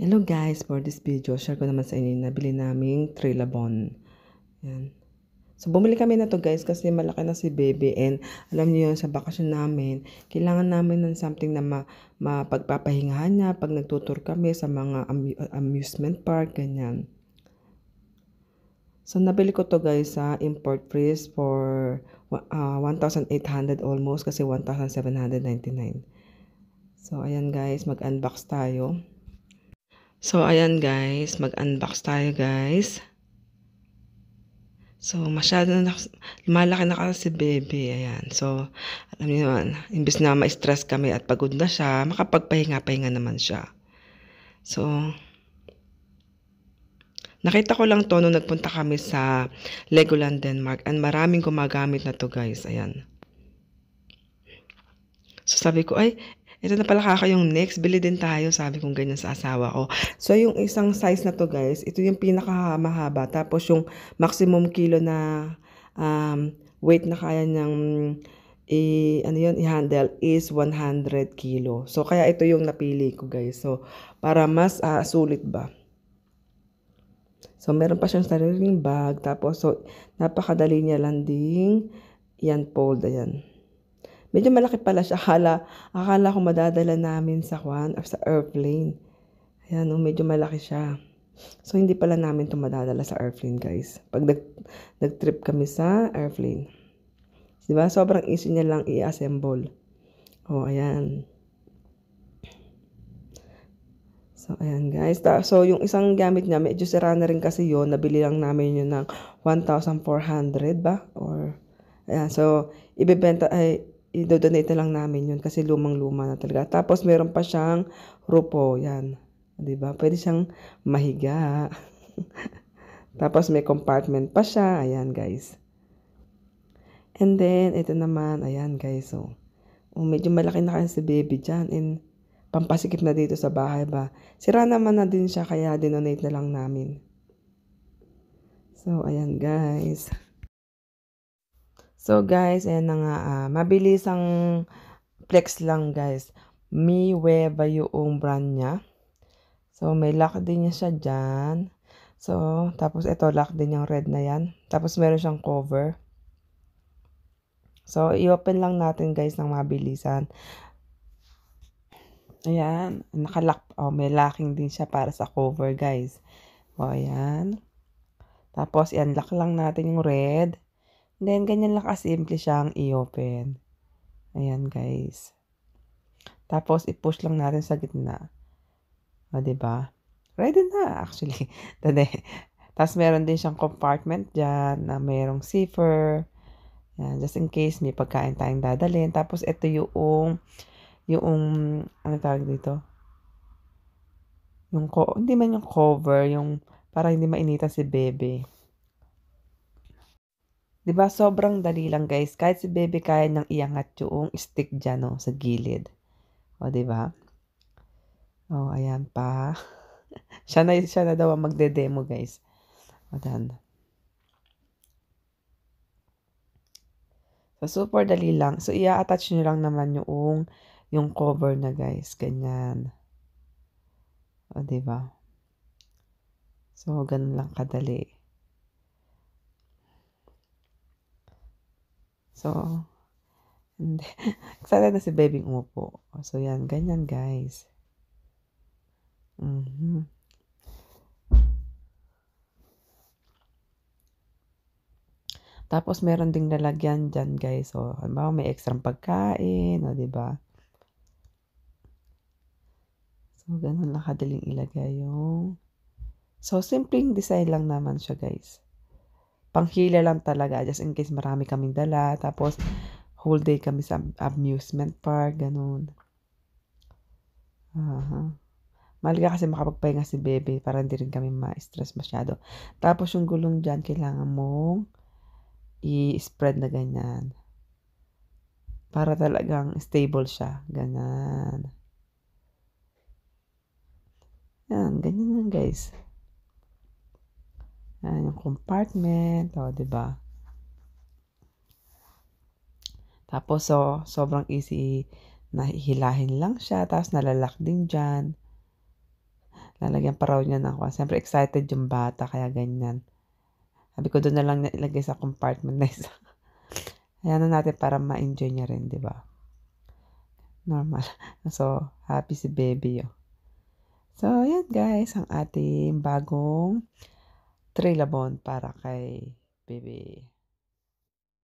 Hello guys, for this video, share ko naman sa inyo na nabili naming Trilabon. Yan. So, bumili kami na to guys kasi malaki na si baby and alam niyo yun, sa bakasyon namin, kailangan namin ng something na ma mapagpapahingahan niya pag nagtutur kami sa mga amu amusement park, ganyan. So, nabili ko to guys sa import price for uh, ah, 1,800 almost kasi 1,799. So, ayan guys, mag-unbox tayo. So, ayan guys. Mag-unbox tayo guys. So, masyado na, lumalaki na kasi si baby. Ayan. So, alam niyo naman, imbis na ma-stress kami at pagod na siya, makapagpahinga-pahinga naman siya. So, Nakita ko lang to nung nagpunta kami sa Legoland, Denmark. And maraming gumagamit na to guys. Ayan. So sabi ko, ay, ito na pala kakayong next, bili din tayo. Sabi kong ganyan sa asawa ko. So, yung isang size na to guys, ito yung pinakamahaba. Tapos yung maximum kilo na um, weight na kaya niyang i ano yun, i-handle is 100 kilo. So kaya ito yung napili ko guys. So para mas uh, sulit ba. So meron pa siyang sariling bag tapos so napakadali niya lang ding yan fold ayan. Medyo malaki pala siya. Akala, akala ko madadala namin sa kwan or sa airplane. Ayan, um, medyo malaki siya. So, hindi pala namin ito madadala sa airplane, guys. Pag nag, nag-trip kami sa airplane. Diba? Sobrang easy niya lang i-assemble. O, oh, ayan. So, ayan guys. So, yung isang gamit niya, medyo sira na rin kasi yon Nabili lang namin yun ng 1,400 ba? Or, ayan. So, ibibenta, ay, i-donate na lang namin yun kasi lumang-luma na talaga. Tapos, meron pa siyang rupo. Yan. ba diba? Pwede siyang mahiga. Tapos, may compartment pa siya. Ayan, guys. And then, ito naman. Ayan, guys. So, oh. oh, medyo malaki na kasi si baby dyan. And, pampasikip na dito sa bahay ba. Sira naman na din siya, kaya dinonate na lang namin. So, ayan, guys. So guys, ayan na nga, uh, mabilis ang flex lang guys. Mi Weva yung brand niya. So may lock din niya siya dyan. So, tapos ito lock din yung red na yan. Tapos meron siyang cover. So, i-open lang natin guys ng mabilisan. Ayan, nakalock. Oh, may locking din siya para sa cover guys. O, ayan. Tapos, i-unlock lang natin yung red. Then, ganyan lang kasimple siyang i-open. Ayan, guys. Tapos, i-push lang natin sa gitna. O, ba diba? Ready na, actually. Tade. Tapos, meron din siyang compartment dyan na merong zipper. Ayan, just in case may pagkain tayong dadalhin. Tapos, ito yung, yung, ano tawag dito? Yung, ko hindi man yung cover, yung, para hindi mainitan si bebe. 'Di ba sobrang dali lang guys. Kahit si baby kaya nang iangat yung stick dyan no, oh, sa gilid. O 'di ba? Oh, ayan pa. siya na siya na daw ang magde-demo guys. O dan. So super dali lang. So ia-attach niyo lang naman yung yung cover na guys, ganyan. O 'di ba? So ganun lang kadali. So, and, excited na si baby umupo. So, yan. Ganyan, guys. Mm-hmm. Tapos, meron ding lalagyan dyan, guys. So, halimbawa, may extra pagkain, o, diba? So, ganun lang kadaling ilagay yung... So, simpleng design lang naman siya, guys panghila lang talaga, just in case marami kaming dala. Tapos, whole day kami sa amusement park, ganun. Uh-huh. Malaga kasi makapagpahinga si bebe para hindi rin kami ma-stress masyado. Tapos yung gulong dyan, kailangan mong i-spread na ganyan. Para talagang stable siya. Ganyan. Yan, ganyan lang guys ng compartment. O, ba Tapos, so, sobrang easy nahihilahin lang siya. Tapos, nalalak din dyan. Lalagyan pa raw niya ng kwan. Siyempre, excited yung bata, kaya ganyan. Sabi ko, doon na lang ilagay sa compartment na isa. Ayan na natin para ma-enjoy niya rin, di ba? Normal. So, happy si baby, oh. So, ayan guys, ang ating bagong Trilabon para kay Bibi.